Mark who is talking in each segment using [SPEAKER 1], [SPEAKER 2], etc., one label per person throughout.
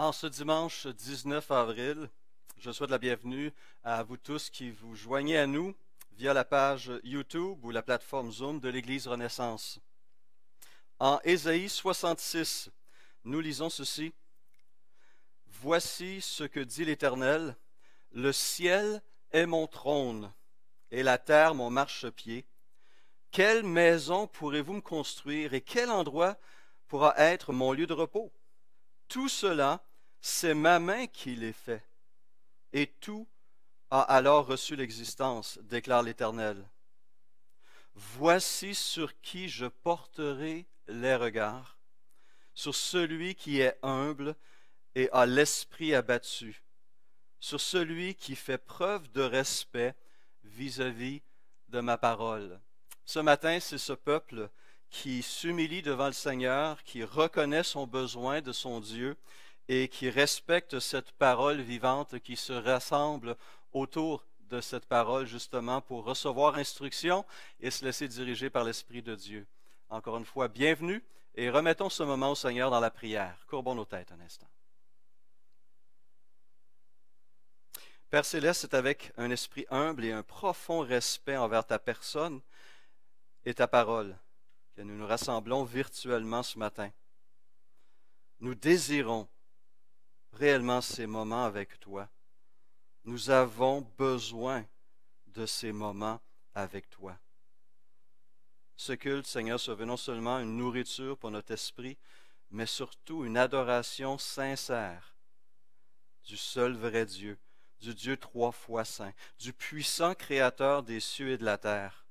[SPEAKER 1] En ce dimanche 19 avril, je souhaite la bienvenue à vous tous qui vous joignez à nous via la page YouTube ou la plateforme Zoom de l'Église Renaissance. En Ésaïe 66, nous lisons ceci. Voici ce que dit l'Éternel, le ciel est mon trône et la terre mon marchepied. Quelle maison pourrez-vous me construire et quel endroit pourra être mon lieu de repos? Tout cela c'est ma main qui les fait. Et tout a alors reçu l'existence, déclare l'Éternel. Voici sur qui je porterai les regards, sur celui qui est humble et a l'esprit abattu, sur celui qui fait preuve de respect vis-à-vis -vis de ma parole. Ce matin, c'est ce peuple qui s'humilie devant le Seigneur, qui reconnaît son besoin de son Dieu et qui respecte cette parole vivante, qui se rassemble autour de cette parole justement pour recevoir instruction et se laisser diriger par l'Esprit de Dieu. Encore une fois, bienvenue et remettons ce moment au Seigneur dans la prière. Courbons nos têtes un instant. Père céleste, c'est avec un esprit humble et un profond respect envers ta personne et ta parole que nous nous rassemblons virtuellement ce matin. Nous désirons réellement ces moments avec toi. Nous avons besoin de ces moments avec toi. Ce culte, Seigneur, se non seulement une nourriture pour notre esprit, mais surtout une adoration sincère du seul vrai Dieu, du Dieu trois fois saint, du puissant Créateur des cieux et de la terre.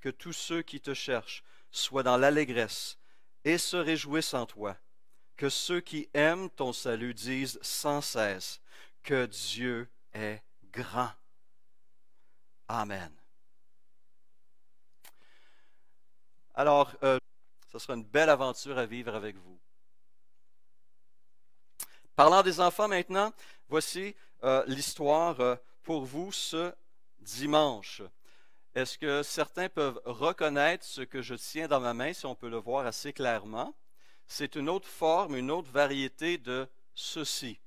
[SPEAKER 1] Que tous ceux qui te cherchent soient dans l'allégresse et se réjouissent en toi que ceux qui aiment ton salut disent sans cesse que Dieu est grand. Amen. Alors, euh, ce sera une belle aventure à vivre avec vous. Parlant des enfants maintenant, voici euh, l'histoire euh, pour vous ce dimanche. Est-ce que certains peuvent reconnaître ce que je tiens dans ma main, si on peut le voir assez clairement? c'est une autre forme, une autre variété de ceci.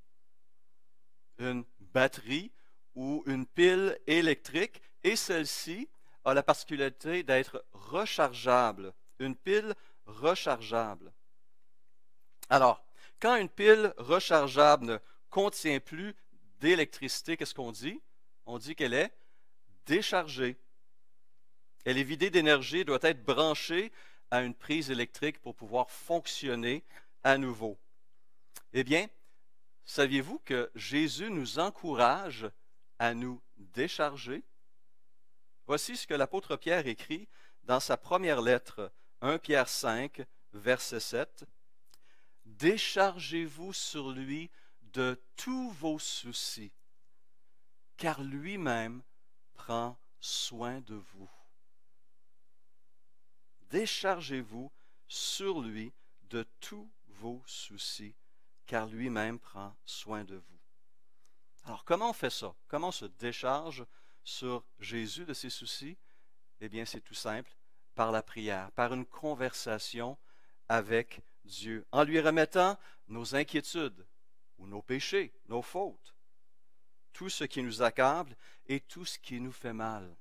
[SPEAKER 1] Une batterie ou une pile électrique, et celle-ci a la particularité d'être rechargeable, une pile rechargeable. Alors, quand une pile rechargeable ne contient plus d'électricité, qu'est-ce qu'on dit? On dit qu'elle est déchargée. Elle est vidée d'énergie, doit être branchée à une prise électrique pour pouvoir fonctionner à nouveau. Eh bien, saviez-vous que Jésus nous encourage à nous décharger? Voici ce que l'apôtre Pierre écrit dans sa première lettre, 1 Pierre 5, verset 7. Déchargez-vous sur lui de tous vos soucis, car lui-même prend soin de vous. Déchargez-vous sur lui de tous vos soucis, car lui-même prend soin de vous. Alors comment on fait ça Comment on se décharge sur Jésus de ses soucis Eh bien, c'est tout simple, par la prière, par une conversation avec Dieu, en lui remettant nos inquiétudes ou nos péchés, nos fautes, tout ce qui nous accable et tout ce qui nous fait mal.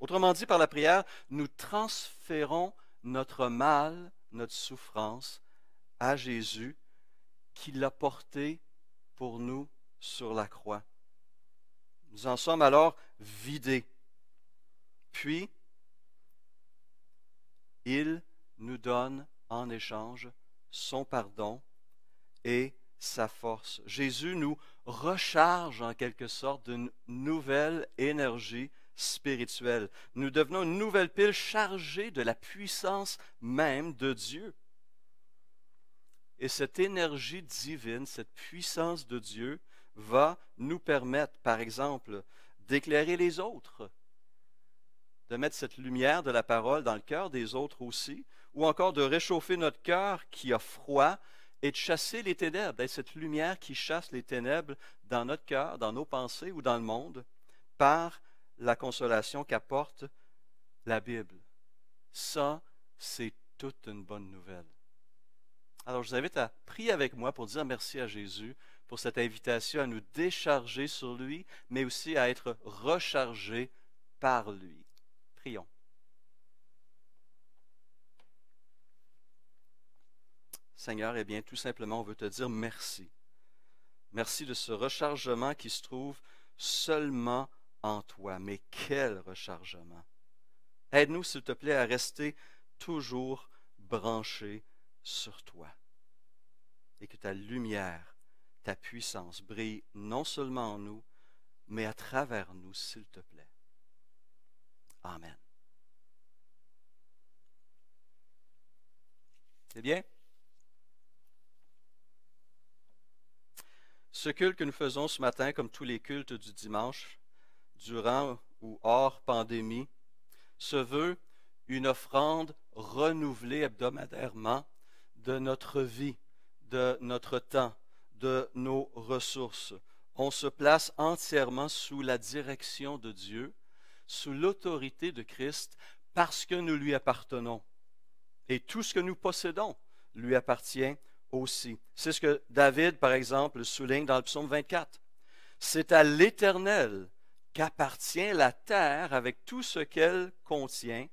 [SPEAKER 1] Autrement dit, par la prière, nous transférons notre mal, notre souffrance à Jésus qui l'a porté pour nous sur la croix. Nous en sommes alors vidés. Puis, il nous donne en échange son pardon et sa force. Jésus nous recharge en quelque sorte d'une nouvelle énergie spirituelle. Nous devenons une nouvelle pile chargée de la puissance même de Dieu. Et cette énergie divine, cette puissance de Dieu va nous permettre, par exemple, d'éclairer les autres, de mettre cette lumière de la parole dans le cœur des autres aussi, ou encore de réchauffer notre cœur qui a froid et de chasser les ténèbres, d'être cette lumière qui chasse les ténèbres dans notre cœur, dans nos pensées ou dans le monde, par la consolation qu'apporte la Bible. Ça, c'est toute une bonne nouvelle. Alors je vous invite à prier avec moi pour dire merci à Jésus pour cette invitation à nous décharger sur lui, mais aussi à être rechargé par lui. Prions. Seigneur, eh bien, tout simplement, on veut te dire merci. Merci de ce rechargement qui se trouve seulement en toi. Mais quel rechargement! Aide-nous, s'il te plaît, à rester toujours branchés sur toi. Et que ta lumière, ta puissance brille non seulement en nous, mais à travers nous, s'il te plaît. Amen. C'est eh bien? Ce culte que nous faisons ce matin, comme tous les cultes du dimanche, durant ou hors pandémie, se veut une offrande renouvelée hebdomadairement de notre vie, de notre temps, de nos ressources. On se place entièrement sous la direction de Dieu, sous l'autorité de Christ, parce que nous lui appartenons. Et tout ce que nous possédons lui appartient aussi. C'est ce que David, par exemple, souligne dans le psaume 24. C'est à l'Éternel qu'appartient la terre avec tout ce qu'elle contient,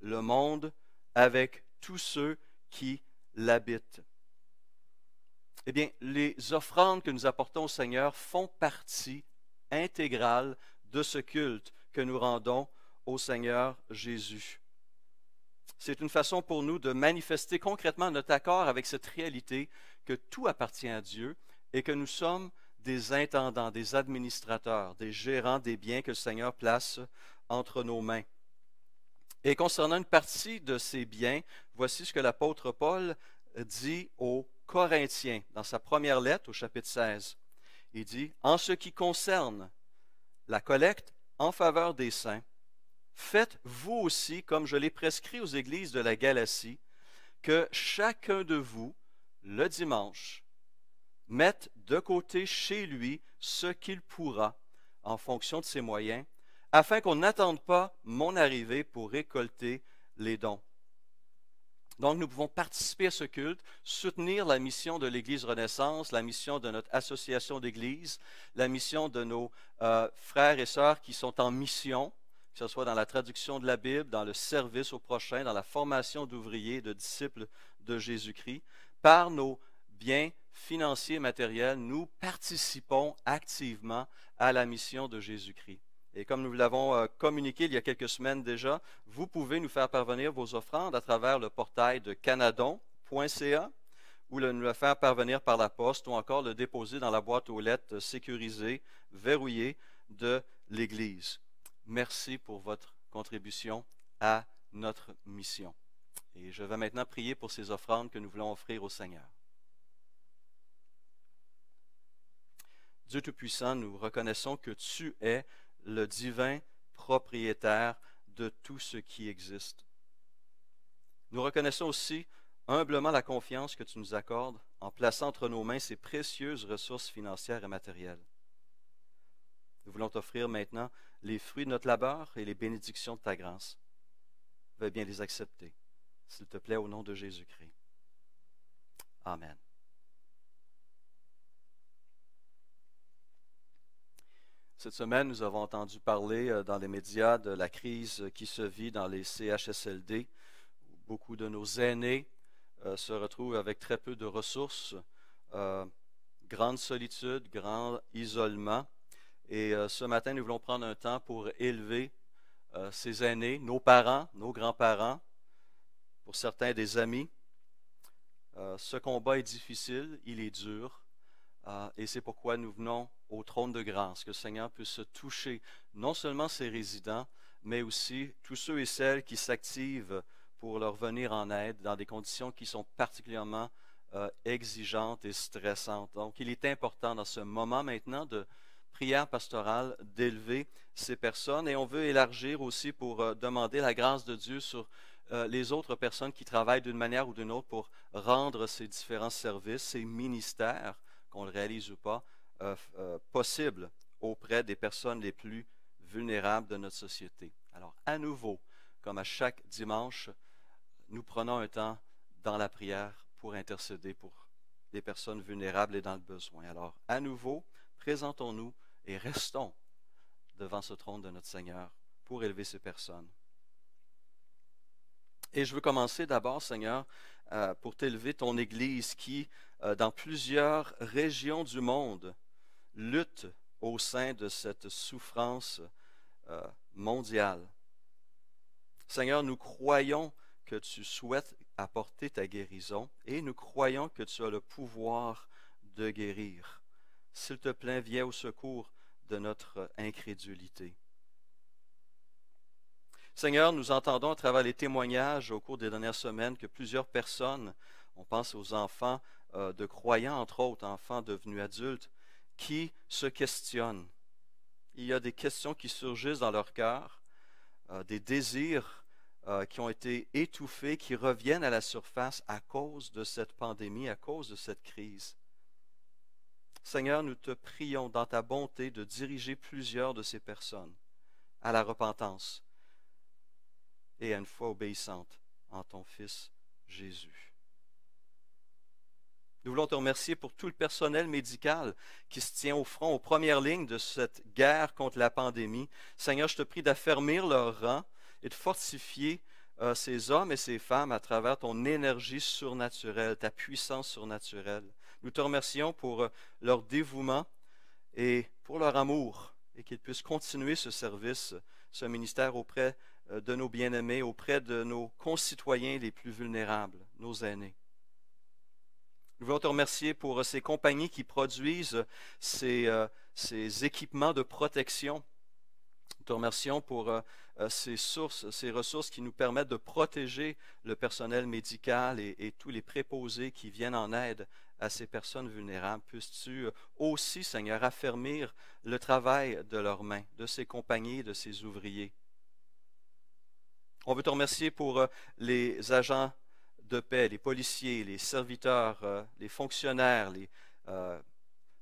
[SPEAKER 1] le monde avec tous ceux qui l'habitent. Eh bien, les offrandes que nous apportons au Seigneur font partie intégrale de ce culte que nous rendons au Seigneur Jésus. C'est une façon pour nous de manifester concrètement notre accord avec cette réalité que tout appartient à Dieu et que nous sommes des intendants, des administrateurs, des gérants des biens que le Seigneur place entre nos mains. Et concernant une partie de ces biens, voici ce que l'apôtre Paul dit aux Corinthiens dans sa première lettre au chapitre 16. Il dit, En ce qui concerne la collecte en faveur des saints, faites vous aussi, comme je l'ai prescrit aux églises de la Galatie, que chacun de vous, le dimanche, mettre de côté chez lui ce qu'il pourra en fonction de ses moyens, afin qu'on n'attende pas mon arrivée pour récolter les dons. Donc nous pouvons participer à ce culte, soutenir la mission de l'Église Renaissance, la mission de notre association d'Église, la mission de nos euh, frères et sœurs qui sont en mission, que ce soit dans la traduction de la Bible, dans le service au prochain, dans la formation d'ouvriers, de disciples de Jésus-Christ, par nos biens financiers et matériels, nous participons activement à la mission de Jésus-Christ. Et comme nous l'avons euh, communiqué il y a quelques semaines déjà, vous pouvez nous faire parvenir vos offrandes à travers le portail de canadon.ca ou le, nous le faire parvenir par la poste ou encore le déposer dans la boîte aux lettres sécurisée, verrouillée de l'Église. Merci pour votre contribution à notre mission. Et je vais maintenant prier pour ces offrandes que nous voulons offrir au Seigneur. Dieu Tout-Puissant, nous reconnaissons que tu es le divin propriétaire de tout ce qui existe. Nous reconnaissons aussi humblement la confiance que tu nous accordes en plaçant entre nos mains ces précieuses ressources financières et matérielles. Nous voulons t'offrir maintenant les fruits de notre labeur et les bénédictions de ta grâce. Veuille bien les accepter, s'il te plaît, au nom de Jésus-Christ. Amen. Cette semaine, nous avons entendu parler euh, dans les médias de la crise qui se vit dans les CHSLD, beaucoup de nos aînés euh, se retrouvent avec très peu de ressources, euh, grande solitude, grand isolement. Et ce matin, nous voulons prendre un temps pour élever ces aînés, nos parents, nos grands-parents, pour certains des amis. ce combat est difficile, il est dur, ah, et c'est pourquoi nous venons au trône de grâce, que le Seigneur puisse toucher non seulement ses résidents, mais aussi tous ceux et celles qui s'activent pour leur venir en aide dans des conditions qui sont particulièrement euh, exigeantes et stressantes. Donc il est important dans ce moment maintenant de prière pastorale d'élever ces personnes et on veut élargir aussi pour euh, demander la grâce de Dieu sur euh, les autres personnes qui travaillent d'une manière ou d'une autre pour rendre ces différents services, ces ministères qu'on le réalise ou pas, euh, euh, possible auprès des personnes les plus vulnérables de notre société. Alors, à nouveau, comme à chaque dimanche, nous prenons un temps dans la prière pour intercéder pour les personnes vulnérables et dans le besoin. Alors, à nouveau, présentons-nous et restons devant ce trône de notre Seigneur pour élever ces personnes. Et je veux commencer d'abord, Seigneur, euh, pour t'élever ton Église qui, euh, dans plusieurs régions du monde, lutte au sein de cette souffrance euh, mondiale. Seigneur, nous croyons que tu souhaites apporter ta guérison et nous croyons que tu as le pouvoir de guérir. S'il te plaît, viens au secours de notre incrédulité. Seigneur, nous entendons à travers les témoignages au cours des dernières semaines que plusieurs personnes, on pense aux enfants euh, de croyants, entre autres, enfants devenus adultes, qui se questionnent. Il y a des questions qui surgissent dans leur cœur, euh, des désirs euh, qui ont été étouffés, qui reviennent à la surface à cause de cette pandémie, à cause de cette crise. Seigneur, nous te prions dans ta bonté de diriger plusieurs de ces personnes à la repentance, et à une foi obéissante en ton Fils Jésus. Nous voulons te remercier pour tout le personnel médical qui se tient au front, aux premières lignes de cette guerre contre la pandémie. Seigneur, je te prie d'affermir leur rang et de fortifier euh, ces hommes et ces femmes à travers ton énergie surnaturelle, ta puissance surnaturelle. Nous te remercions pour euh, leur dévouement et pour leur amour et qu'ils puissent continuer ce service, ce ministère auprès de euh, de nos bien-aimés, auprès de nos concitoyens les plus vulnérables, nos aînés. Nous voulons te remercier pour euh, ces compagnies qui produisent euh, ces, équipements de protection. Nous te remercions pour ces sources, ces ressources qui nous permettent de protéger le personnel médical et, et tous les préposés qui viennent en aide à ces personnes vulnérables. Puisses-tu aussi, Seigneur, affermir le travail de leurs mains, de ces compagnies, de ces ouvriers. On veut te remercier pour euh, les agents de paix, les policiers, les serviteurs, euh, les fonctionnaires, euh,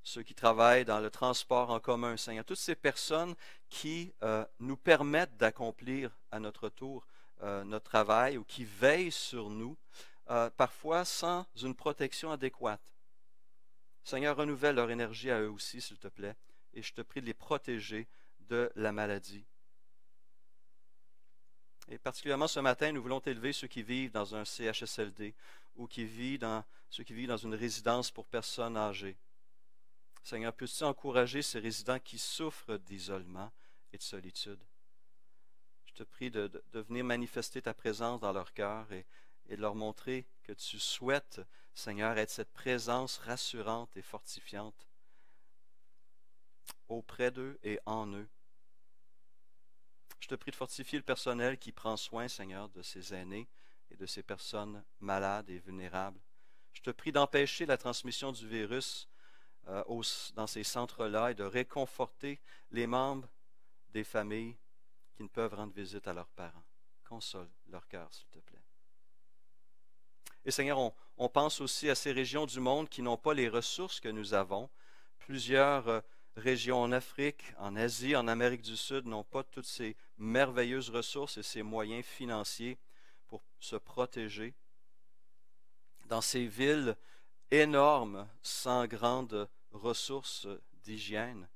[SPEAKER 1] ceux qui travaillent dans le transport en commun, Seigneur, toutes ces personnes qui nous permettent d'accomplir à notre tour notre travail ou qui veillent sur nous, parfois sans une protection adéquate. Seigneur, renouvelle leur énergie à eux aussi, s'il te plaît, et je te prie de les protéger de la maladie. Et particulièrement ce matin, nous voulons élever ceux qui vivent dans un CHSLD ou qui vivent dans, ceux qui vivent dans une résidence pour personnes âgées. Seigneur, puisses-tu encourager ces résidents qui souffrent d'isolement et de solitude? Je te prie de, venir manifester ta présence dans leur cœur et de leur montrer que tu souhaites, Seigneur, être cette présence rassurante et fortifiante auprès d'eux et en eux je te prie de fortifier le personnel qui prend soin, Seigneur, de ces aînés et de ces personnes malades et vulnérables. Je te prie d'empêcher la transmission du virus euh, dans ces centres-là et de réconforter les membres des familles qui ne peuvent rendre visite à leurs parents. Console leur cœur, s'il te plaît. Et Seigneur, on, pense aussi à ces régions du monde qui n'ont pas les ressources que nous avons. Plusieurs euh, régions en Afrique, en Asie, en Amérique du Sud n'ont pas toutes ces merveilleuses ressources et ces moyens financiers pour se protéger. Dans ces villes énormes, sans grandes ressources d'hygiène.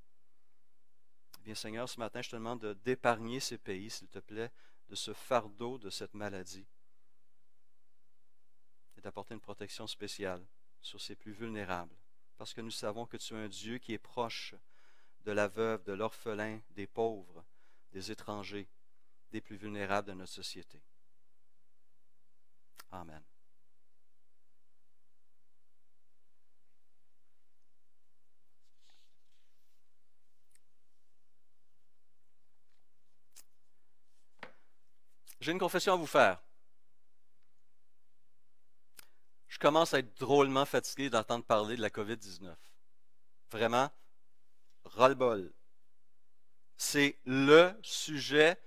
[SPEAKER 1] Bien Seigneur, ce matin, je te demande d'épargner ces pays, s'il te plaît, de ce fardeau de cette maladie et d'apporter une protection spéciale sur ces plus vulnérables parce que nous savons que tu es un Dieu qui est proche de la veuve, de l'orphelin, des pauvres, des étrangers, des plus vulnérables de notre société. Amen. J'ai une confession à vous faire. commence à être drôlement fatigué d'entendre parler de la COVID-19. Vraiment, ras-le-bol. C'est le sujet,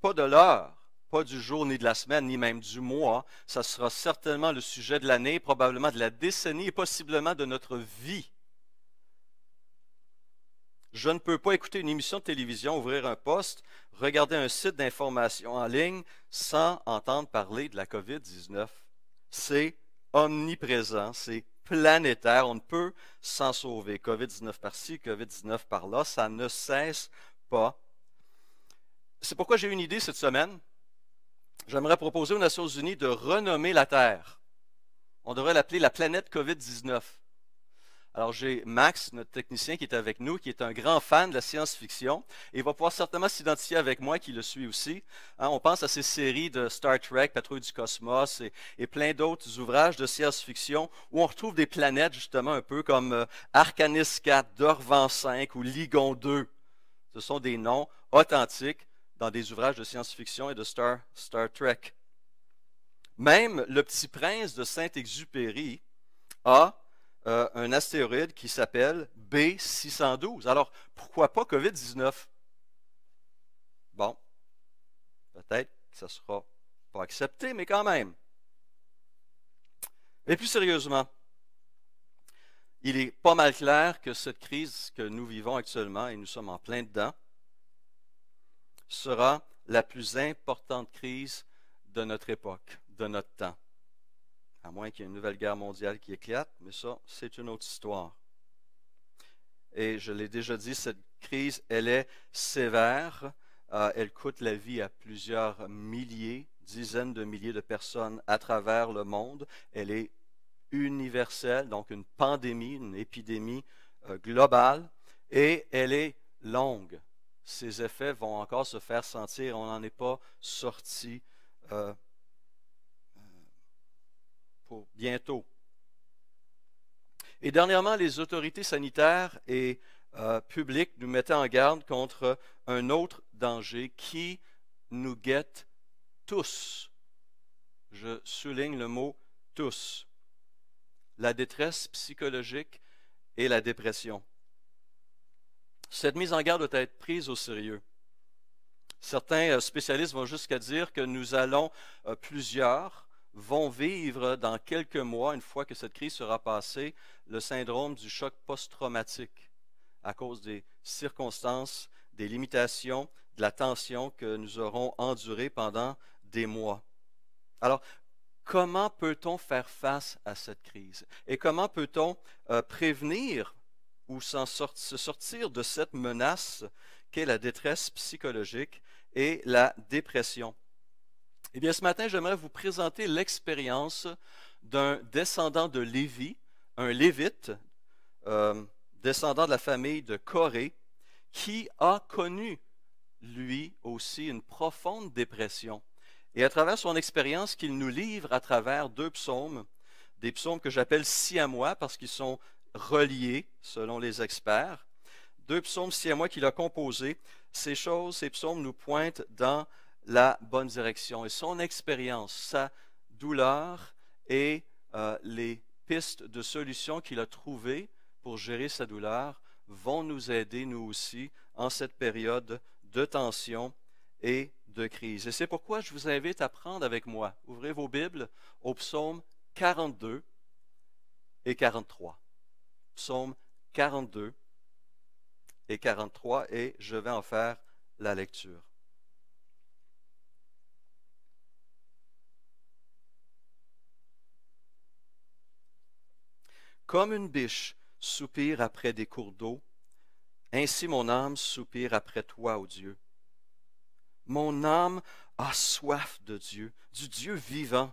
[SPEAKER 1] pas de l'heure, pas du jour, ni de la semaine, ni même du mois. Ça sera certainement le sujet de l'année, probablement de la décennie et possiblement de notre vie. Je ne peux pas écouter une émission de télévision, ouvrir un poste, regarder un site d'information en ligne sans entendre parler de la COVID-19. C'est omniprésent, c'est planétaire. On ne peut s'en sauver. COVID-19 par-ci, COVID-19 par-là, ça ne cesse pas. C'est pourquoi j'ai eu une idée cette semaine. J'aimerais proposer aux Nations Unies de renommer la Terre. On devrait l'appeler la planète COVID-19. Alors j'ai Max, notre technicien qui est avec nous, qui est un grand fan de la science-fiction, et va pouvoir certainement s'identifier avec moi qui le suis aussi. Hein, on pense à ces séries de Star Trek, Patrouille du Cosmos et, plein d'autres ouvrages de science-fiction où on retrouve des planètes justement un peu comme euh, Arcanis 4, Dorvan 5 ou Ligon 2. Ce sont des noms authentiques dans des ouvrages de science-fiction et de Star, Star Trek. Même le petit prince de Saint-Exupéry a euh, un astéroïde qui s'appelle B612. Alors, pourquoi pas COVID-19? Bon, peut-être que ça ne sera pas accepté, mais quand même. Et plus sérieusement, il est pas mal clair que cette crise que nous vivons actuellement, et nous sommes en plein dedans, sera la plus importante crise de notre époque, de notre temps à moins qu'il y ait une nouvelle guerre mondiale qui éclate, mais ça, c'est une autre histoire. Et je l'ai déjà dit, cette crise, elle est sévère. Euh, elle coûte la vie à plusieurs milliers, dizaines de milliers de personnes à travers le monde. Elle est universelle, donc une pandémie, une épidémie euh, globale, et elle est longue. Ses effets vont encore se faire sentir. On n'en est pas sorti. Euh, bientôt. Et dernièrement, les autorités sanitaires et euh, publiques nous mettaient en garde contre un autre danger qui nous guette tous. Je souligne le mot tous. La détresse psychologique et la dépression. Cette mise en garde doit être prise au sérieux. Certains euh, spécialistes vont jusqu'à dire que nous allons, euh, plusieurs, vont vivre dans quelques mois, une fois que cette crise sera passée, le syndrome du choc post-traumatique à cause des circonstances, des limitations, de la tension que nous aurons endurée pendant des mois. Alors, comment peut-on faire face à cette crise et comment peut-on euh, prévenir ou s'en se sortir de cette menace qu'est la détresse psychologique et la dépression eh bien, ce matin, j'aimerais vous présenter l'expérience d'un descendant de Lévi, un lévite, euh, descendant de la famille de Corée, qui a connu, lui aussi, une profonde dépression. Et à travers son expérience qu'il nous livre à travers deux psaumes, des psaumes que j'appelle moi » parce qu'ils sont reliés, selon les experts, deux psaumes moi » qu'il a composés, ces choses, ces psaumes nous pointent dans la bonne direction. Et son expérience, sa douleur et euh, les pistes de solutions qu'il a trouvées pour gérer sa douleur vont nous aider, nous aussi, en cette période de tension et de crise. Et c'est pourquoi je vous invite à prendre avec moi, ouvrez vos Bibles au psaume 42 et 43. Psaume 42 et 43, et je vais en faire la lecture. Comme une biche soupire après des cours d'eau, ainsi mon âme soupire après toi, ô Dieu. Mon âme a soif de Dieu, du Dieu vivant.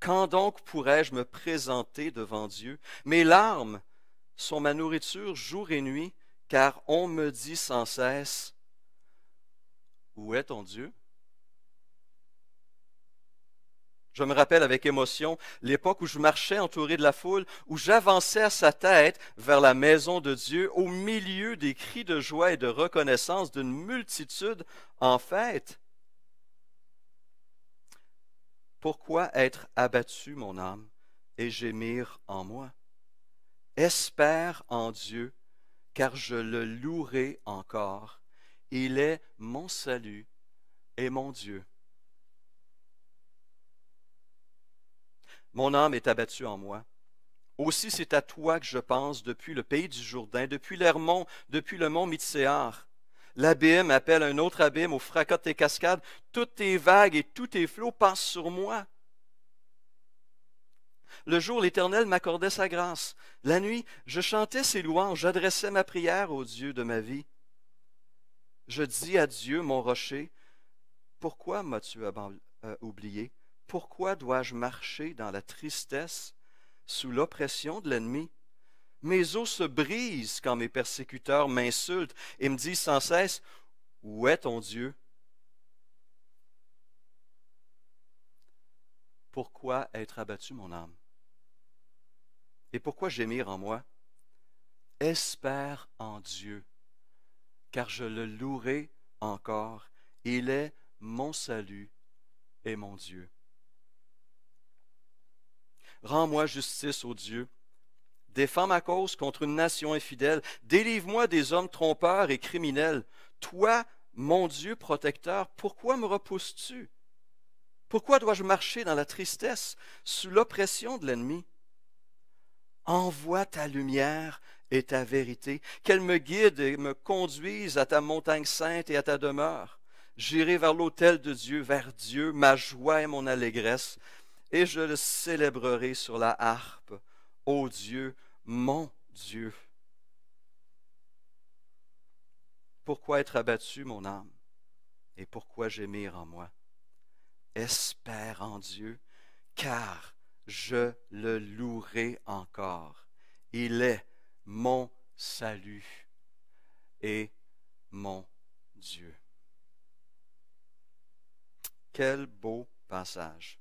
[SPEAKER 1] Quand donc pourrais-je me présenter devant Dieu Mes larmes sont ma nourriture jour et nuit, car on me dit sans cesse, Où est ton Dieu Je me rappelle avec émotion l'époque où je marchais entouré de la foule, où j'avançais à sa tête vers la maison de Dieu au milieu des cris de joie et de reconnaissance d'une multitude en fête. Pourquoi être abattu, mon âme, et gémir en moi Espère en Dieu, car je le louerai encore. Il est mon salut et mon Dieu. Mon âme est abattue en moi. Aussi c'est à toi que je pense depuis le pays du Jourdain, depuis l'Hermont, depuis le mont Mitzéar. L'abîme appelle un autre abîme au fracas de tes cascades. Toutes tes vagues et tous tes flots passent sur moi. Le jour, l'Éternel m'accordait sa grâce. La nuit, je chantais ses louanges, j'adressais ma prière au Dieu de ma vie. Je dis à Dieu, mon rocher, pourquoi m'as-tu euh, oublié pourquoi dois-je marcher dans la tristesse, sous l'oppression de l'ennemi Mes os se brisent quand mes persécuteurs m'insultent et me disent sans cesse, Où est ton Dieu Pourquoi être abattu, mon âme Et pourquoi gémir en moi Espère en Dieu, car je le louerai encore. Il est mon salut et mon Dieu. Rends-moi justice, ô Dieu. Défends ma cause contre une nation infidèle. Délivre-moi des hommes trompeurs et criminels. Toi, mon Dieu protecteur, pourquoi me repousses-tu Pourquoi dois-je marcher dans la tristesse, sous l'oppression de l'ennemi Envoie ta lumière et ta vérité, qu'elle me guide et me conduise à ta montagne sainte et à ta demeure. J'irai vers l'autel de Dieu, vers Dieu, ma joie et mon allégresse et je le célébrerai sur la harpe, ô Dieu, mon Dieu. Pourquoi être abattu, mon âme, et pourquoi gémir en moi Espère en Dieu, car je le louerai encore. Il est mon salut et mon Dieu. Quel beau passage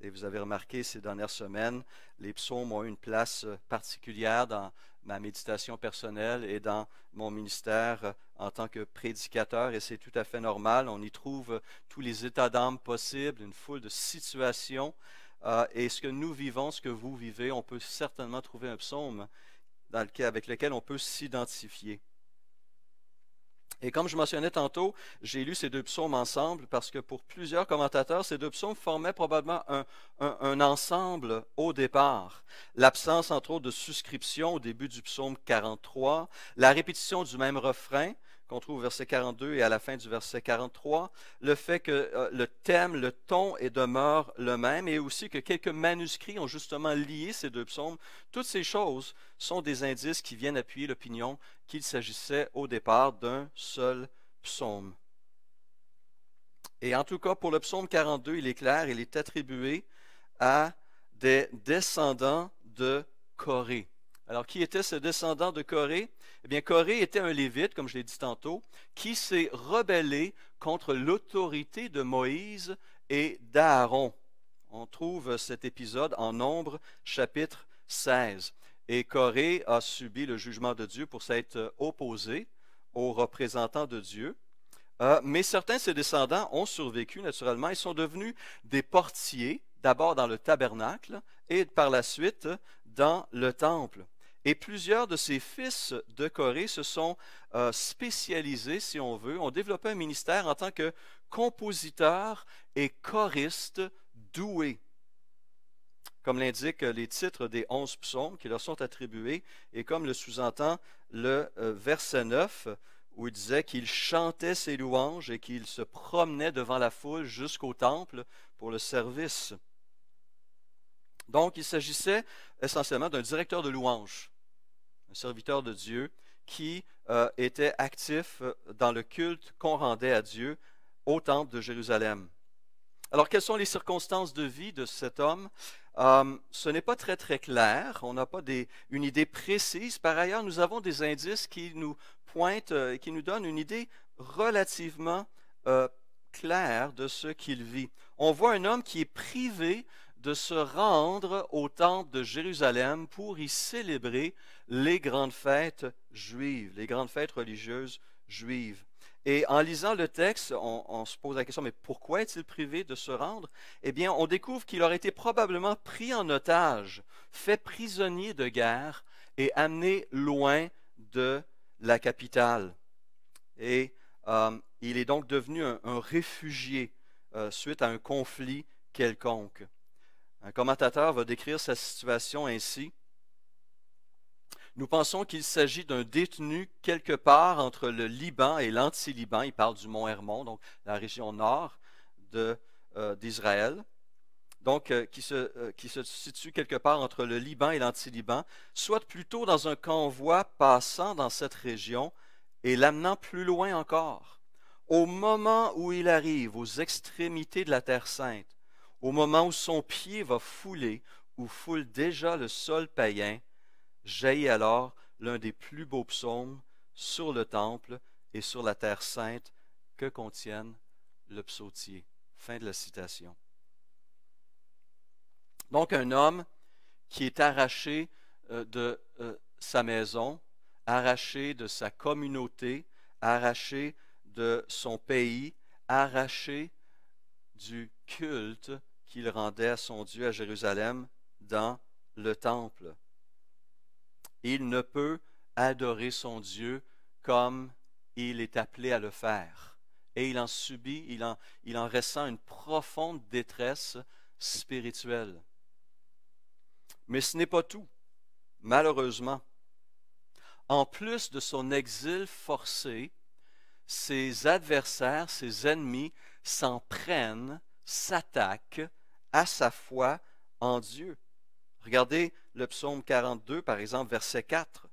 [SPEAKER 1] et vous avez remarqué ces dernières semaines, les psaumes ont une place euh, particulière dans ma méditation personnelle et dans mon ministère euh, en tant que prédicateur, et c'est tout à fait normal. On y trouve euh, tous les états d'âme possibles, une foule de situations, et ce que nous vivons, ce que vous vivez, on peut certainement trouver un psaume avec lequel on peut s'identifier. Et comme je mentionnais tantôt, j'ai lu ces deux psaumes ensemble parce que pour plusieurs commentateurs, ces deux psaumes formaient probablement un, ensemble au départ. L'absence, entre autres, de souscription au début du psaume 43, la répétition du même refrain, qu'on trouve au verset 42 et à la fin du verset 43, le fait que euh, le thème, le ton et demeure le même, et aussi que quelques manuscrits ont justement lié ces deux psaumes, toutes ces choses sont des indices qui viennent appuyer l'opinion qu'il s'agissait au départ d'un seul psaume. Et en tout cas, pour le psaume 42, il est clair, il est attribué à des descendants de Corée. Alors, qui était ce descendant de Corée Eh bien, Corée était un Lévite, comme je l'ai dit tantôt, qui s'est rebellé contre l'autorité de Moïse et d'Aaron. On trouve cet épisode en Nombre, chapitre 16. Et Corée a subi le jugement de Dieu pour s'être opposé aux représentants de Dieu. Euh, mais certains de ses descendants ont survécu naturellement. Ils sont devenus des portiers, d'abord dans le tabernacle et par la suite dans le temple. Et plusieurs de ses fils de Corée se sont euh, spécialisés, si on veut, ont développé un ministère en tant que compositeur et choristes doué. Comme l'indiquent les titres des onze psaumes qui leur sont attribués, et comme le sous-entend le euh, verset 9, où il disait qu'il chantait ses louanges et qu'il se promenait devant la foule jusqu'au temple pour le service. Donc, il s'agissait essentiellement d'un directeur de louange, un serviteur de Dieu qui euh, était actif euh, dans le culte qu'on rendait à Dieu au temple de Jérusalem. Alors, quelles sont les circonstances de vie de cet homme euh, Ce n'est pas très très clair. On n'a pas une idée précise. Par ailleurs, nous avons des indices qui nous pointent, et qui nous donnent une idée relativement claire de ce qu'il vit. On voit un homme qui est privé de se rendre au temple de Jérusalem pour y célébrer les grandes fêtes juives, les grandes fêtes religieuses juives. Et en lisant le texte, on, se pose la question, mais pourquoi est-il privé de se rendre Eh bien, on découvre qu'il aurait été probablement pris en otage, fait prisonnier de guerre et amené loin de la capitale. Et euh, il est donc devenu un, réfugié euh, suite à un conflit quelconque. Un commentateur va décrire sa situation ainsi. Nous pensons qu'il s'agit d'un détenu quelque part entre le Liban et l'anti-Liban. Il parle du mont Hermon, donc la région nord euh, d'Israël. donc, euh, qui, se, euh, qui, se, situe quelque part entre le Liban et l'anti-Liban, soit plutôt dans un convoi passant dans cette région et l'amenant plus loin encore. Au moment où il arrive aux extrémités de la Terre sainte, au moment où son pied va fouler ou foule déjà le sol païen, jaillit alors l'un des plus beaux psaumes sur le temple et sur la terre sainte que contiennent le psautier. Fin de la citation. Donc un homme qui est arraché euh, de euh, sa maison, arraché de sa communauté, arraché de son pays, arraché du culte qu'il rendait à son Dieu à Jérusalem dans le temple. Il ne peut adorer son Dieu comme il est appelé à le faire. Et il en subit, il en, il en ressent une profonde détresse spirituelle. Mais ce n'est pas tout, malheureusement. En plus de son exil forcé, ses adversaires, ses ennemis s'en prennent, s'attaquent à sa foi en Dieu. Regardez le psaume 42, par exemple, verset 4.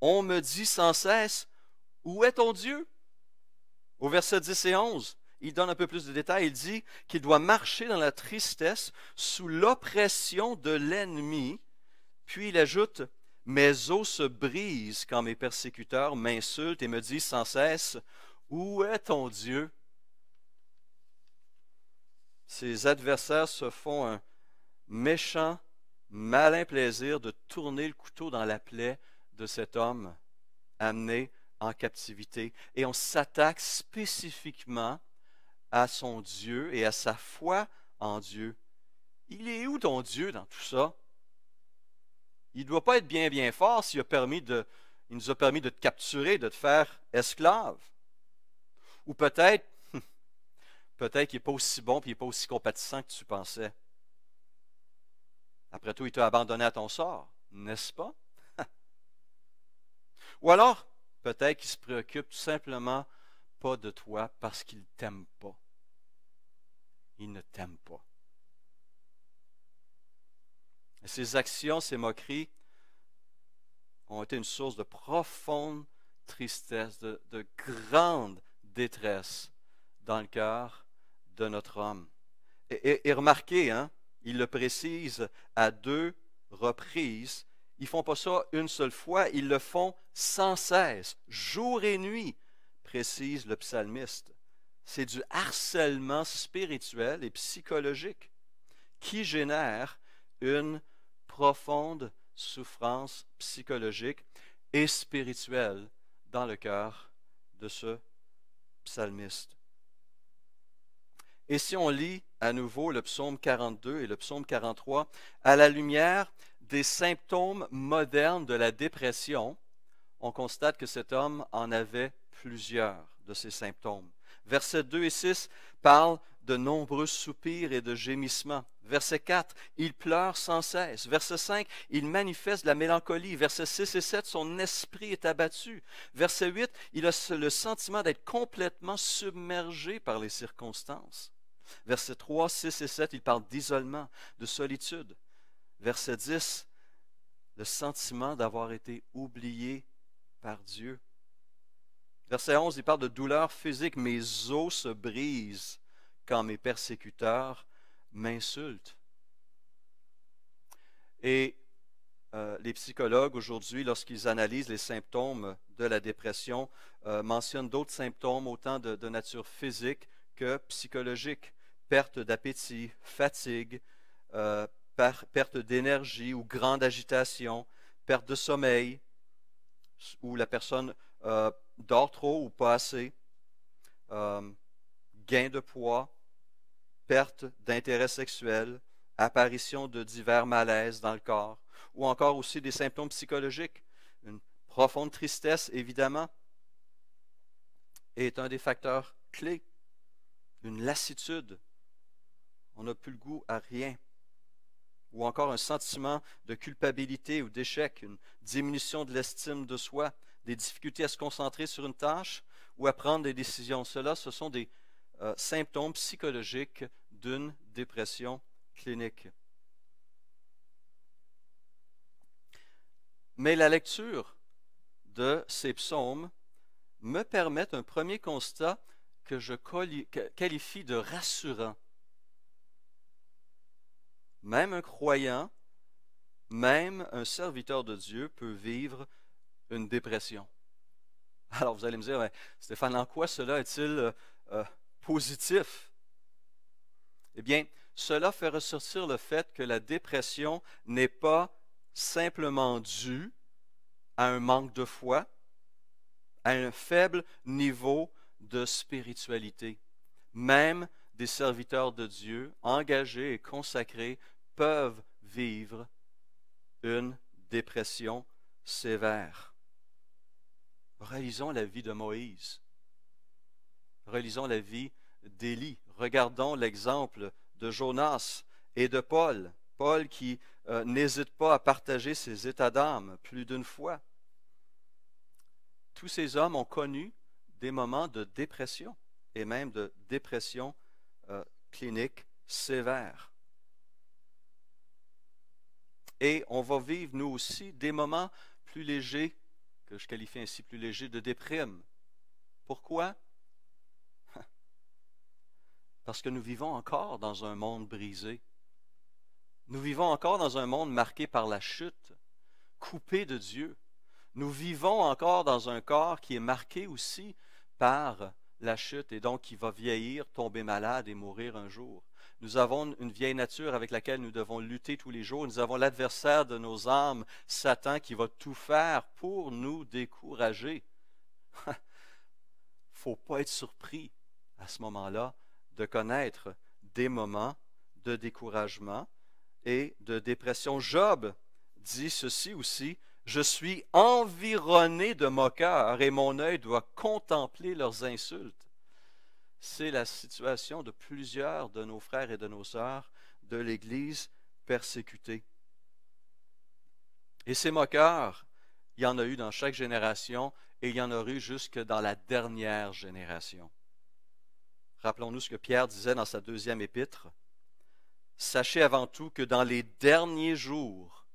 [SPEAKER 1] On me dit sans cesse, où est ton Dieu Au verset 10 et 11, il donne un peu plus de détails. Il dit qu'il doit marcher dans la tristesse sous l'oppression de l'ennemi. Puis il ajoute, mes os se brisent quand mes persécuteurs m'insultent et me disent sans cesse, où est ton Dieu ses adversaires se font un méchant, malin plaisir de tourner le couteau dans la plaie de cet homme amené en captivité. Et on s'attaque spécifiquement à son Dieu et à sa foi en Dieu. Il est où ton Dieu dans tout ça? Il ne doit pas être bien, bien fort s'il a permis de, nous a permis de te capturer, de te faire esclave. Ou peut-être peut-être qu'il n'est pas aussi bon puis il n'est pas aussi compatissant que tu pensais. Après tout, il t'a abandonné à ton sort, n'est-ce pas? Ou alors, peut-être qu'il se préoccupe tout simplement pas de toi parce qu'il ne t'aime pas. Il ne t'aime pas. ses actions, ses moqueries ont été une source de profonde tristesse, de, de grande détresse dans le cœur de notre homme. Et, remarquez, hein, il le précise à deux reprises. Ils ne font pas ça une seule fois, ils le font sans cesse, jour et nuit, précise le psalmiste. C'est du harcèlement spirituel et psychologique qui génère une profonde souffrance psychologique et spirituelle dans le cœur de ce psalmiste. Et si on lit à nouveau le psaume 42 et le psaume 43, à la lumière des symptômes modernes de la dépression, on constate que cet homme en avait plusieurs de ces symptômes. Versets 2 et 6 parlent de nombreux soupirs et de gémissements. Verset 4, il pleure sans cesse. Verset 5, il manifeste de la mélancolie. Verset 6 et 7, son esprit est abattu. Verset 8, il a le sentiment d'être complètement submergé par les circonstances. Versets 3, 6 et 7, il parle d'isolement, de solitude. Verset 10, le sentiment d'avoir été oublié par Dieu. Verset 11, il parle de douleur physique. Mes os se brisent quand mes persécuteurs m'insultent. Et euh, les psychologues aujourd'hui, lorsqu'ils analysent les symptômes de la dépression, euh, mentionnent d'autres symptômes autant de, nature physique que psychologique perte d'appétit, fatigue, euh, perte d'énergie ou grande agitation, perte de sommeil, où la personne euh, dort trop ou pas assez, euh, gain de poids, perte d'intérêt sexuel, apparition de divers malaises dans le corps, ou encore aussi des symptômes psychologiques. Une profonde tristesse, évidemment, est un des facteurs clés. Une lassitude, on n'a plus le goût à rien. Ou encore un sentiment de culpabilité ou d'échec, une diminution de l'estime de soi, des difficultés à se concentrer sur une tâche ou à prendre des décisions. Cela, ce sont des euh, symptômes psychologiques d'une dépression clinique. Mais la lecture de ces psaumes me permet un premier constat que je qualifie de rassurant. Même un croyant, même un serviteur de Dieu peut vivre une dépression. Alors vous allez me dire, Stéphane, en quoi cela est-il euh, euh, positif? Eh bien, cela fait ressortir le fait que la dépression n'est pas simplement due à un manque de foi, à un faible niveau de spiritualité. Même des serviteurs de Dieu, engagés et consacrés, peuvent vivre une dépression sévère. Réalisons la vie de Moïse. Réalisons la vie d'Élie. Regardons l'exemple de Jonas et de Paul. Paul qui euh, n'hésite pas à partager ses états d'âme plus d'une fois. Tous ces hommes ont connu des moments de dépression et même de dépression euh, clinique sévère. Et on va vivre, nous aussi, des moments plus légers, que je qualifie ainsi plus légers, de déprime. Pourquoi? Parce que nous vivons encore dans un monde brisé. Nous vivons encore dans un monde marqué par la chute, coupé de Dieu. Nous vivons encore dans un corps qui est marqué aussi par la chute et donc qui va vieillir, tomber malade et mourir un jour. Nous avons une vieille nature avec laquelle nous devons lutter tous les jours. Nous avons l'adversaire de nos âmes, Satan, qui va tout faire pour nous décourager. Faut pas être surpris à ce moment-là de connaître des moments de découragement et de dépression. Job dit ceci aussi je suis environné de moqueurs et mon œil doit contempler leurs insultes. C'est la situation de plusieurs de nos frères et de nos sœurs de l'Église persécutée. Et ces moqueurs, il y en a eu dans chaque génération et il y en a eu jusque dans la dernière génération. Rappelons-nous ce que Pierre disait dans sa deuxième épître. Sachez avant tout que dans les derniers jours,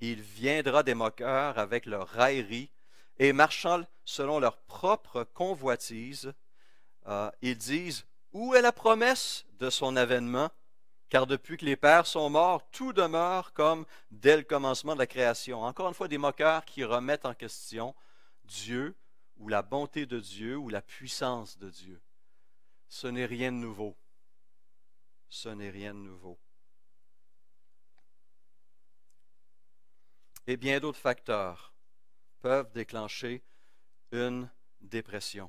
[SPEAKER 1] il viendra des moqueurs avec leur raillerie et marchant selon leur propre convoitise, euh, ils disent Où est la promesse de son avènement Car depuis que les pères sont morts, tout demeure comme dès le commencement de la création. Encore une fois, des moqueurs qui remettent en question Dieu ou la bonté de Dieu ou la puissance de Dieu. Ce n'est rien de nouveau. Ce n'est rien de nouveau. et bien d'autres facteurs peuvent déclencher une dépression.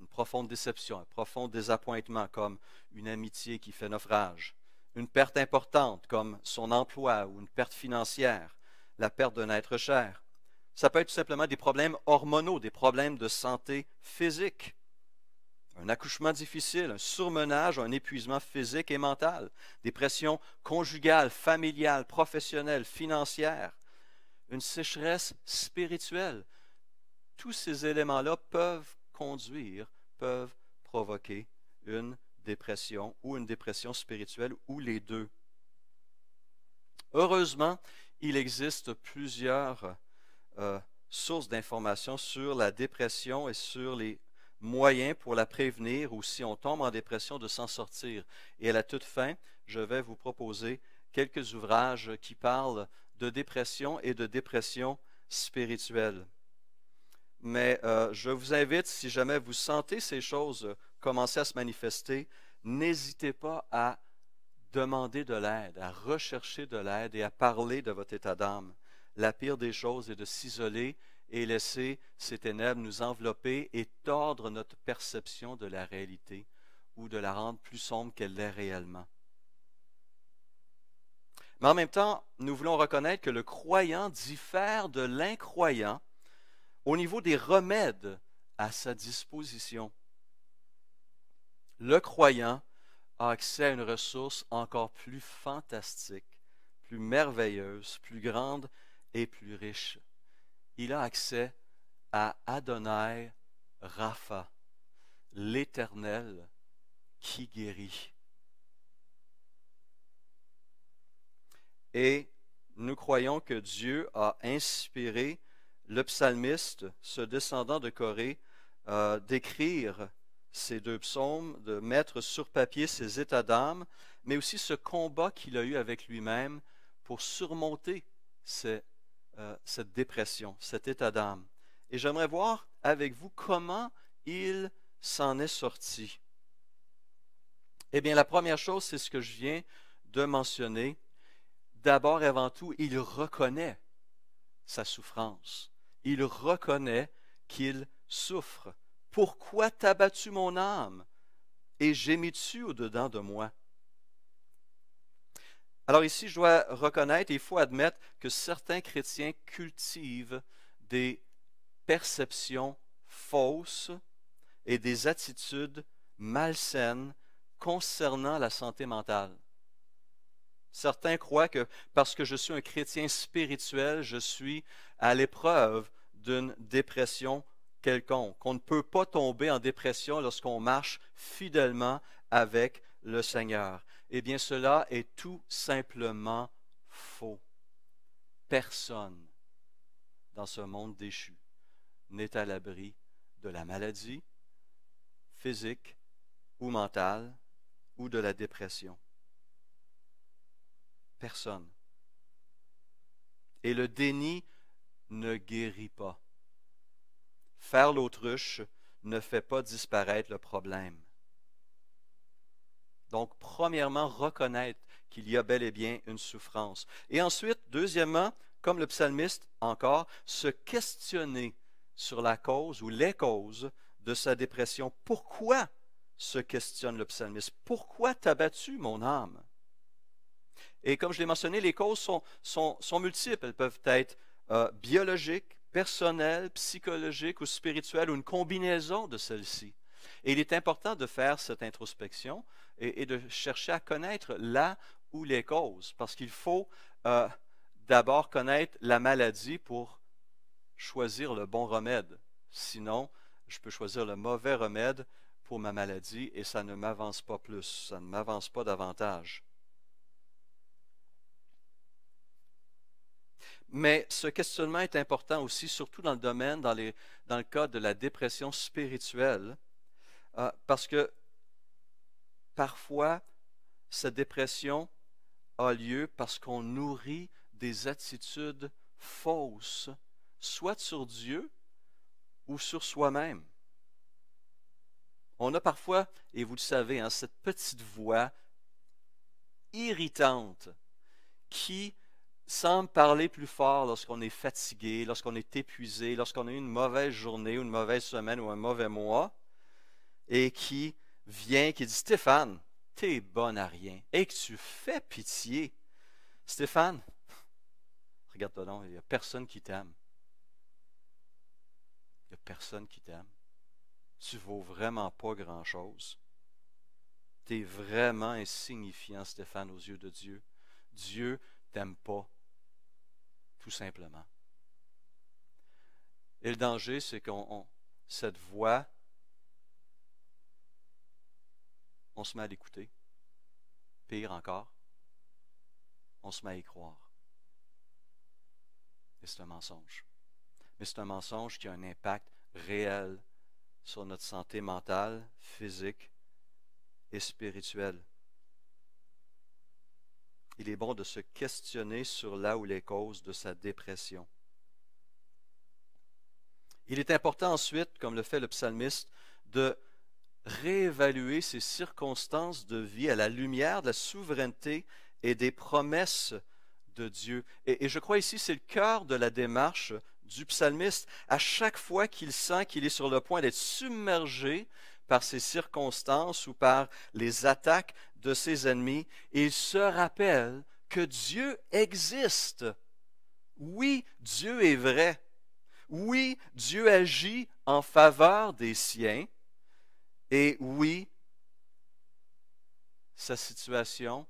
[SPEAKER 1] Une profonde déception, un profond désappointement comme une amitié qui fait naufrage, une perte importante comme son emploi ou une perte financière, la perte d'un être cher. Ça peut être tout simplement des problèmes hormonaux, des problèmes de santé physique, un accouchement difficile, un surmenage, un épuisement physique et mental, des pressions conjugales, familiales, professionnelles, financières, une sécheresse spirituelle. Tous ces éléments-là peuvent conduire, peuvent provoquer une dépression ou une dépression spirituelle ou les deux. Heureusement, il existe plusieurs euh, sources d'informations sur la dépression et sur les moyens pour la prévenir ou si on tombe en dépression de s'en sortir. Et à la toute fin, je vais vous proposer quelques ouvrages qui parlent de dépression et de dépression spirituelle. Mais euh, je vous invite, si jamais vous sentez ces choses commencer à se manifester, n'hésitez pas à demander de l'aide, à rechercher de l'aide et à parler de votre état d'âme. La pire des choses est de s'isoler et laisser ces ténèbres nous envelopper et tordre notre perception de la réalité ou de la rendre plus sombre qu'elle l'est réellement. Mais en même temps, nous voulons reconnaître que le croyant diffère de l'incroyant au niveau des remèdes à sa disposition. Le croyant a accès à une ressource encore plus fantastique, plus merveilleuse, plus grande et plus riche il a accès à Adonai Rapha, l'Éternel qui guérit. Et nous croyons que Dieu a inspiré le psalmiste, ce descendant de Corée, euh, d'écrire ces deux psaumes, de mettre sur papier ses états d'âme, mais aussi ce combat qu'il a eu avec lui-même pour surmonter ces euh, cette dépression, cet état d'âme. Et j'aimerais voir avec vous comment il s'en est sorti. Eh bien, la première chose, c'est ce que je viens de mentionner. D'abord et avant tout, il reconnaît sa souffrance. Il reconnaît qu'il souffre. Pourquoi t'as battu mon âme et gémis-tu au-dedans de moi? Alors ici, je dois reconnaître, et il faut admettre que certains chrétiens cultivent des perceptions fausses et des attitudes malsaines concernant la santé mentale. Certains croient que parce que je suis un chrétien spirituel, je suis à l'épreuve d'une dépression quelconque. Qu'on ne peut pas tomber en dépression lorsqu'on marche fidèlement avec le Seigneur. Eh bien, cela est tout simplement faux. Personne dans ce monde déchu n'est à l'abri de la maladie physique ou mentale ou de la dépression. Personne. Et le déni ne guérit pas. Faire l'autruche ne fait pas disparaître le problème. Donc, premièrement, reconnaître qu'il y a bel et bien une souffrance. Et ensuite, deuxièmement, comme le psalmiste encore, se questionner sur la cause ou les causes de sa dépression. Pourquoi se questionne le psalmiste Pourquoi t'as battu mon âme Et comme je l'ai mentionné, les causes sont, sont, sont, multiples. Elles peuvent être euh, biologiques, personnelles, psychologiques ou spirituelles, ou une combinaison de celles-ci. Et il est important de faire cette introspection, et, de chercher à connaître là où les causes, parce qu'il faut euh, d'abord connaître la maladie pour choisir le bon remède. Sinon, je peux choisir le mauvais remède pour ma maladie et ça ne m'avance pas plus, ça ne m'avance pas davantage. Mais ce questionnement est important aussi, surtout dans le domaine, dans, le cas de la dépression spirituelle, euh, parce que Parfois, cette dépression a lieu parce qu'on nourrit des attitudes fausses, soit sur Dieu ou sur soi-même. On a parfois, et vous le savez, hein, cette petite voix irritante qui semble parler plus fort lorsqu'on est fatigué, lorsqu'on est épuisé, lorsqu'on a eu une mauvaise journée ou une mauvaise semaine ou un mauvais mois, et qui vient, qui dit Stéphane, t'es bonne à rien et que tu fais pitié. Stéphane, regarde-toi donc, il n'y a personne qui t'aime. Il n'y a personne qui t'aime. Tu vaux vraiment pas grand-chose. Tu es vraiment insignifiant, Stéphane, aux yeux de Dieu. Dieu t'aime pas. Tout simplement. Et le danger, c'est qu'on cette voix on se met à l'écouter. Pire encore, on se met à y croire. Et c'est un mensonge. Mais c'est un mensonge qui a un impact réel sur notre santé mentale, physique et spirituelle. Il est bon de se questionner sur là où les causes de sa dépression. Il est important ensuite, comme le fait le psalmiste, de réévaluer ses circonstances de vie à la lumière de la souveraineté et des promesses de Dieu. Et, je crois ici, c'est le cœur de la démarche du psalmiste. À chaque fois qu'il sent qu'il est sur le point d'être submergé par ses circonstances ou par les attaques de ses ennemis, il se rappelle que Dieu existe. Oui, Dieu est vrai. Oui, Dieu agit en faveur des siens et oui, sa situation,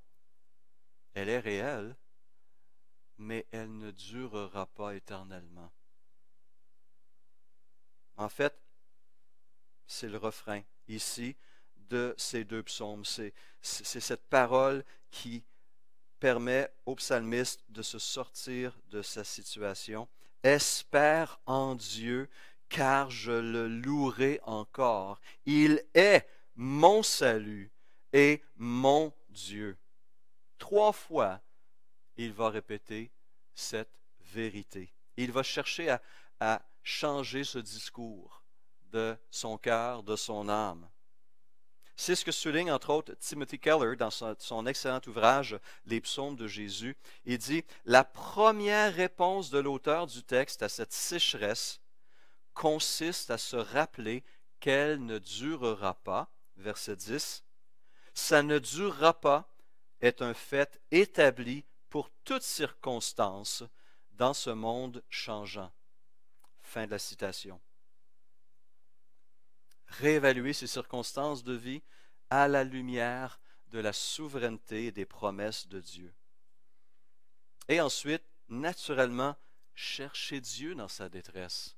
[SPEAKER 1] elle est réelle, mais elle ne durera pas éternellement. En fait, c'est le refrain ici de ces deux psaumes. C'est, cette parole qui permet au psalmiste de se sortir de sa situation. Espère en Dieu car je le louerai encore. Il est mon salut et mon Dieu. Trois fois, il va répéter cette vérité. Il va chercher à, changer ce discours de son cœur, de son âme. C'est ce que souligne entre autres Timothy Keller dans son, excellent ouvrage Les psaumes de Jésus. Il dit, La première réponse de l'auteur du texte à cette sécheresse consiste à se rappeler qu'elle ne durera pas, verset 10, ça ne durera pas est un fait établi pour toutes circonstances dans ce monde changeant. Fin de la citation. Réévaluer ses circonstances de vie à la lumière de la souveraineté et des promesses de Dieu. Et ensuite, naturellement, chercher Dieu dans sa détresse.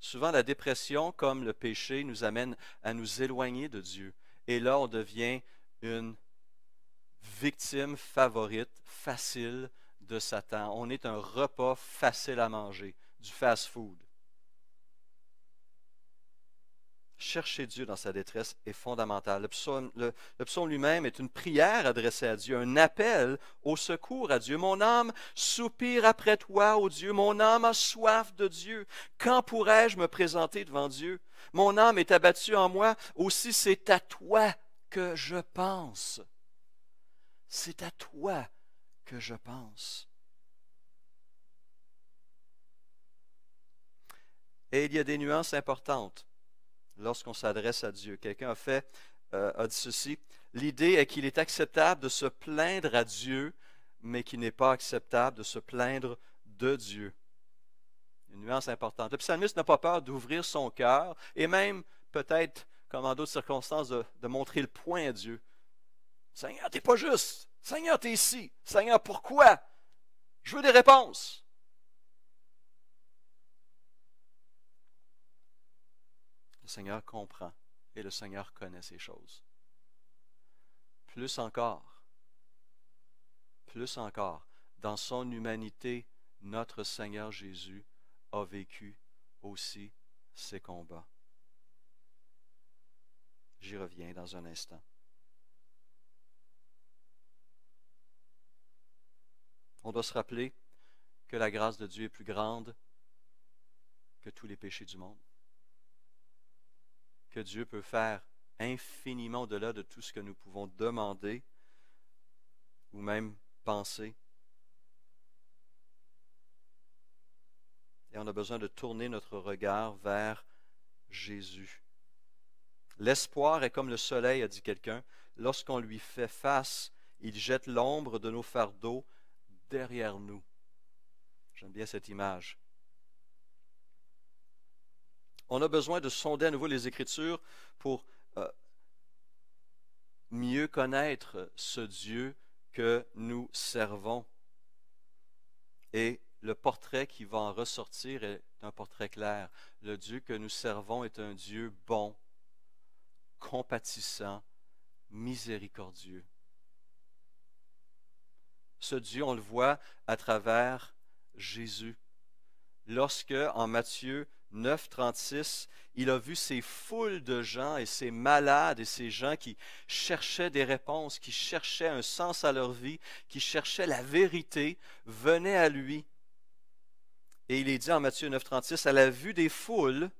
[SPEAKER 1] Souvent, la dépression, comme le péché, nous amène à nous éloigner de Dieu. Et là, on devient une victime favorite, facile de Satan. On est un repas facile à manger, du fast-food. chercher Dieu dans sa détresse est fondamental. Le psaume, lui-même est une prière adressée à Dieu, un appel au secours à Dieu. Mon âme soupire après toi, ô Dieu. Mon âme a soif de Dieu. Quand pourrais-je me présenter devant Dieu? Mon âme est abattue en moi. Aussi c'est à toi que je pense. C'est à toi que je pense. Et il y a des nuances importantes lorsqu'on s'adresse à Dieu. Quelqu'un a fait, euh, a dit ceci, l'idée est qu'il est acceptable de se plaindre à Dieu, mais qu'il n'est pas acceptable de se plaindre de Dieu. Une nuance importante. Le psalmiste n'a pas peur d'ouvrir son cœur et même peut-être, comme en d'autres circonstances, de, montrer le point à Dieu. Seigneur, tu n'es pas juste. Seigneur, tu es ici. Seigneur, pourquoi? Je veux des réponses. Seigneur comprend et le Seigneur connaît ces choses. Plus encore, plus encore, dans son humanité, notre Seigneur Jésus a vécu aussi ces combats. J'y reviens dans un instant. On doit se rappeler que la grâce de Dieu est plus grande que tous les péchés du monde que Dieu peut faire infiniment au-delà de tout ce que nous pouvons demander ou même penser. Et on a besoin de tourner notre regard vers Jésus. L'espoir est comme le soleil, a dit quelqu'un. Lorsqu'on lui fait face, il jette l'ombre de nos fardeaux derrière nous. J'aime bien cette image. On a besoin de sonder à nouveau les Écritures pour euh, mieux connaître ce Dieu que nous servons. Et le portrait qui va en ressortir est un portrait clair. Le Dieu que nous servons est un Dieu bon, compatissant, miséricordieux. Ce Dieu, on le voit à travers Jésus. Lorsque, en Matthieu 9.36, il a vu ces foules de gens et ces malades et ces gens qui cherchaient des réponses, qui cherchaient un sens à leur vie, qui cherchaient la vérité, venaient à lui. Et il est dit en Matthieu 9.36 à la vue des foules,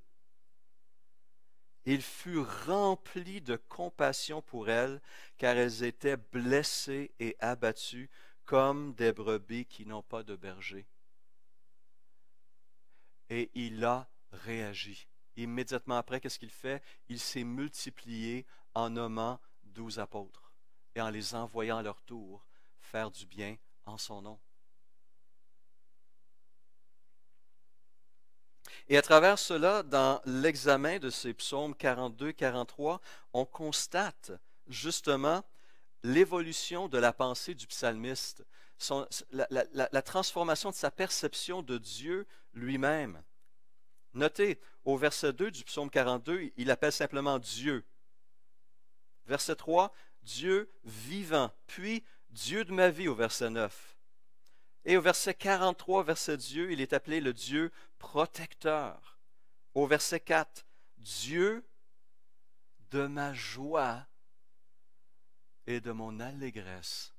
[SPEAKER 1] il fut rempli de compassion pour elles, car elles étaient blessées et abattues comme des brebis qui n'ont pas de berger. Et il a réagit. Immédiatement après, qu'est-ce qu'il fait Il s'est multiplié en nommant douze apôtres et en les envoyant à leur tour faire du bien en son nom. Et à travers cela, dans l'examen de ces psaumes 42-43, on constate justement l'évolution de la pensée du psalmiste, la, transformation de sa perception de Dieu lui-même. Notez, au verset 2 du psaume 42, il appelle simplement Dieu. Verset 3, Dieu vivant, puis Dieu de ma vie au verset 9. Et au verset 43, verset Dieu, il est appelé le Dieu protecteur. Au verset 4, Dieu de ma joie et de mon allégresse.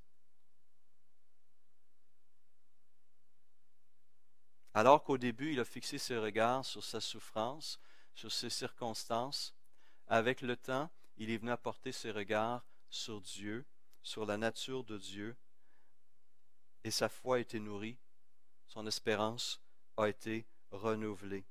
[SPEAKER 1] Alors qu'au début, il a fixé ses regards sur sa souffrance, sur ses circonstances, avec le temps, il est venu apporter ses regards sur Dieu, sur la nature de Dieu, et sa foi a été nourrie, son espérance a été renouvelée.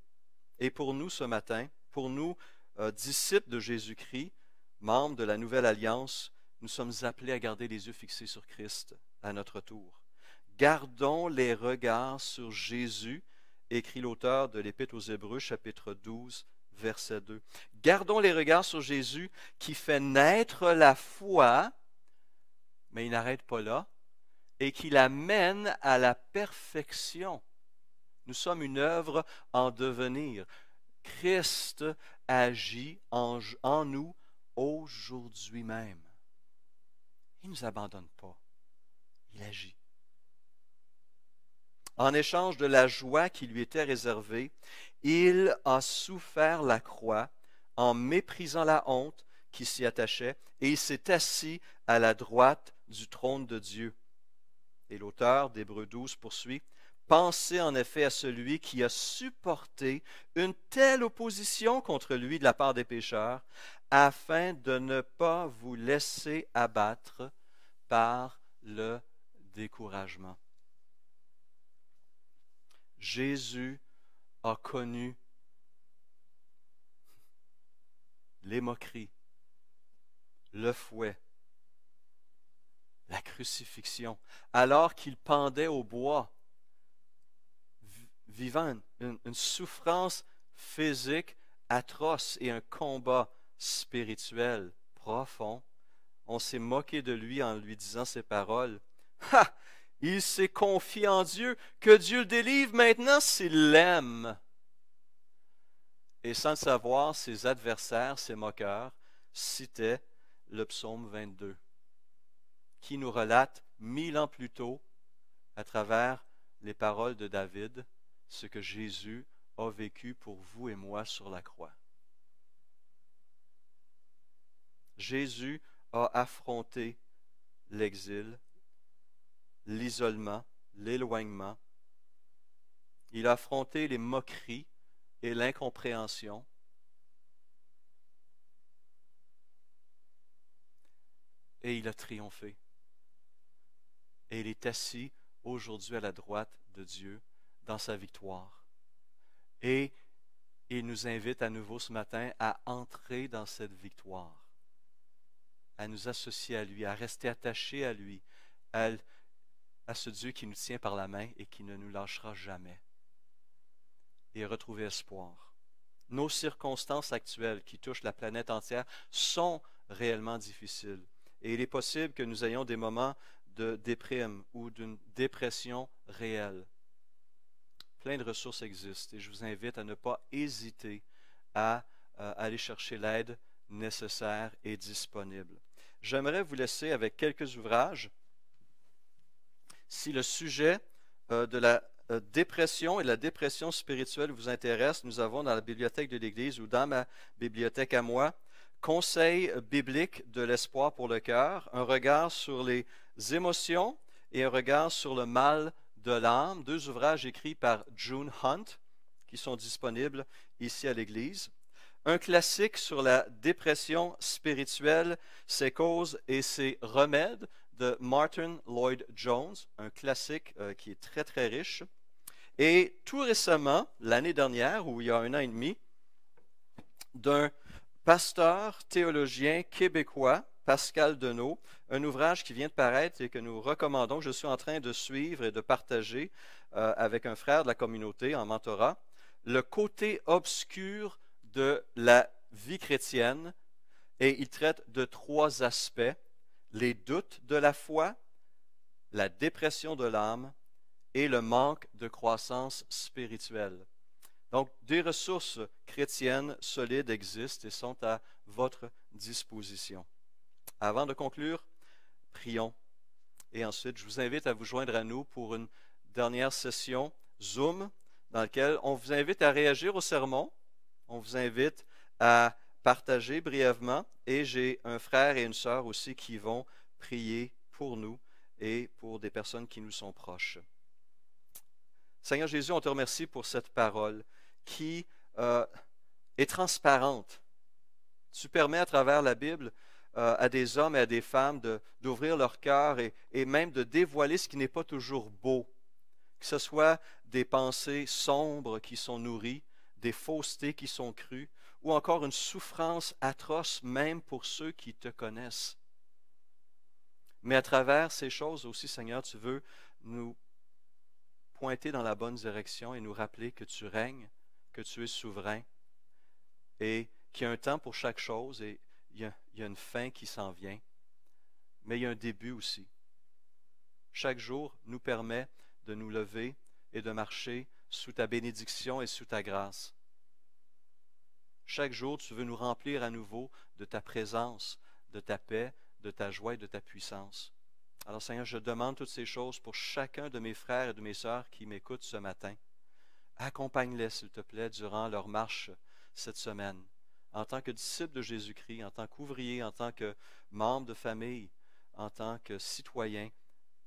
[SPEAKER 1] Et pour nous ce matin, pour nous, euh, disciples de Jésus-Christ, membres de la nouvelle alliance, nous sommes appelés à garder les yeux fixés sur Christ à notre tour. Gardons les regards sur Jésus, écrit l'auteur de l'Épître aux Hébreux, chapitre 12, verset 2. Gardons les regards sur Jésus qui fait naître la foi, mais il n'arrête pas là, et qui la mène à la perfection. Nous sommes une œuvre en devenir. Christ agit en, en nous aujourd'hui même. Il ne nous abandonne pas. Il agit. En échange de la joie qui lui était réservée, il a souffert la croix en méprisant la honte qui s'y attachait, et il s'est assis à la droite du trône de Dieu. Et l'auteur d'Hébreu 12 poursuit, Pensez en effet à celui qui a supporté une telle opposition contre lui de la part des pécheurs, afin de ne pas vous laisser abattre par le découragement. Jésus a connu les moqueries, le fouet, la crucifixion, alors qu'il pendait au bois, vivant une, souffrance physique atroce et un combat spirituel profond. On s'est moqué de lui en lui disant ces paroles. Ha! Il s'est confié en Dieu. Que Dieu le délivre maintenant s'il l'aime. Et sans le savoir, ses adversaires, ses moqueurs, citaient le psaume 22, qui nous relate mille ans plus tôt, à travers les paroles de David, ce que Jésus a vécu pour vous et moi sur la croix. Jésus a affronté l'exil l'isolement, l'éloignement. Il a affronté les moqueries et l'incompréhension. Et il a triomphé. Et il est assis aujourd'hui à la droite de Dieu dans sa victoire. Et il nous invite à nouveau ce matin à entrer dans cette victoire, à nous associer à lui, à rester attachés à lui, à à ce Dieu qui nous tient par la main et qui ne nous lâchera jamais. Et retrouver espoir. Nos circonstances actuelles qui touchent la planète entière sont réellement difficiles. Et il est possible que nous ayons des moments de déprime ou d'une dépression réelle. Plein de ressources existent et je vous invite à ne pas hésiter à euh, aller chercher l'aide nécessaire et disponible. J'aimerais vous laisser avec quelques ouvrages si le sujet euh, de la euh, dépression et la dépression spirituelle vous intéresse, nous avons dans la bibliothèque de l'Église ou dans ma bibliothèque à moi, Conseil biblique de l'espoir pour le cœur, un regard sur les émotions et un regard sur le mal de l'âme, deux ouvrages écrits par June Hunt qui sont disponibles ici à l'Église. Un classique sur la dépression spirituelle, ses causes et ses remèdes de Martin Lloyd Jones, un classique euh, qui est très très riche. Et tout récemment, l'année dernière, ou il y a un an et demi, d'un pasteur théologien québécois, Pascal Deneau, un ouvrage qui vient de paraître et que nous recommandons, je suis en train de suivre et de partager euh, avec un frère de la communauté en mentorat, Le côté obscur de la vie chrétienne, et il traite de trois aspects les doutes de la foi, la dépression de l'âme et le manque de croissance spirituelle. Donc, des ressources chrétiennes solides existent et sont à votre disposition. Avant de conclure, prions. Et ensuite, je vous invite à vous joindre à nous pour une dernière session Zoom dans laquelle on vous invite à réagir au sermon. On vous invite à partager brièvement et j'ai un frère et une sœur aussi qui vont prier pour nous et pour des personnes qui nous sont proches. Seigneur Jésus, on te remercie pour cette parole qui euh, est transparente. Tu permets à travers la Bible euh, à des hommes et à des femmes d'ouvrir leur cœur et, et même de dévoiler ce qui n'est pas toujours beau, que ce soit des pensées sombres qui sont nourries, des faussetés qui sont crues, ou encore une souffrance atroce même pour ceux qui te connaissent. Mais à travers ces choses aussi, Seigneur, tu veux nous pointer dans la bonne direction et nous rappeler que tu règnes, que tu es souverain et qu'il y a un temps pour chaque chose et il y a, une fin qui s'en vient. Mais il y a un début aussi. Chaque jour nous permet de nous lever et de marcher sous ta bénédiction et sous ta grâce. Chaque jour, tu veux nous remplir à nouveau de ta présence, de ta paix, de ta joie et de ta puissance. Alors Seigneur, je demande toutes ces choses pour chacun de mes frères et de mes sœurs qui m'écoutent ce matin. Accompagne-les, s'il te plaît, durant leur marche cette semaine, en tant que disciple de Jésus-Christ, en tant qu'ouvrier, en tant que membre de famille, en tant que citoyen,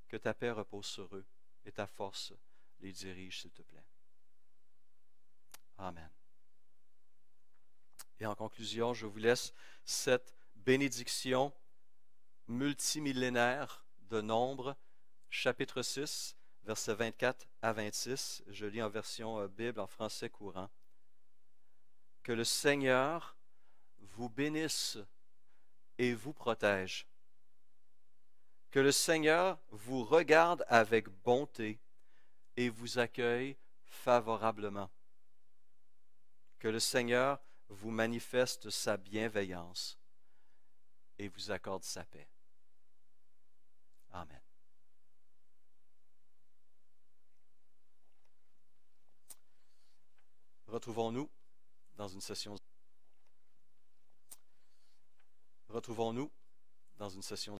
[SPEAKER 1] que ta paix repose sur eux et ta force les dirige, s'il te plaît. Amen. Et en conclusion, je vous laisse cette bénédiction multimillénaire de Nombre, chapitre 6, versets 24 à 26. Je lis en version euh, Bible en français courant. Que le Seigneur vous bénisse et vous protège. Que le Seigneur vous regarde avec bonté et vous accueille favorablement. Que le Seigneur vous manifeste sa bienveillance et vous accorde sa paix. Amen. Retrouvons-nous dans une session. Retrouvons-nous dans une session.